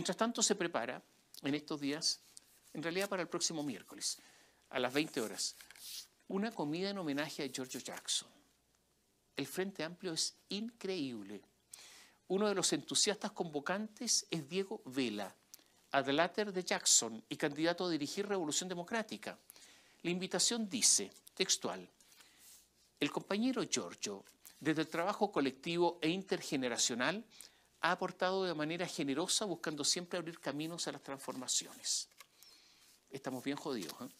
Mientras tanto, se prepara en estos días, en realidad para el próximo miércoles, a las 20 horas, una comida en homenaje a George Jackson. El Frente Amplio es increíble. Uno de los entusiastas convocantes es Diego Vela, adláter de Jackson y candidato a dirigir Revolución Democrática. La invitación dice, textual, el compañero Giorgio, desde el trabajo colectivo e intergeneracional, ha aportado de manera generosa buscando siempre abrir caminos a las transformaciones. Estamos bien jodidos. ¿eh?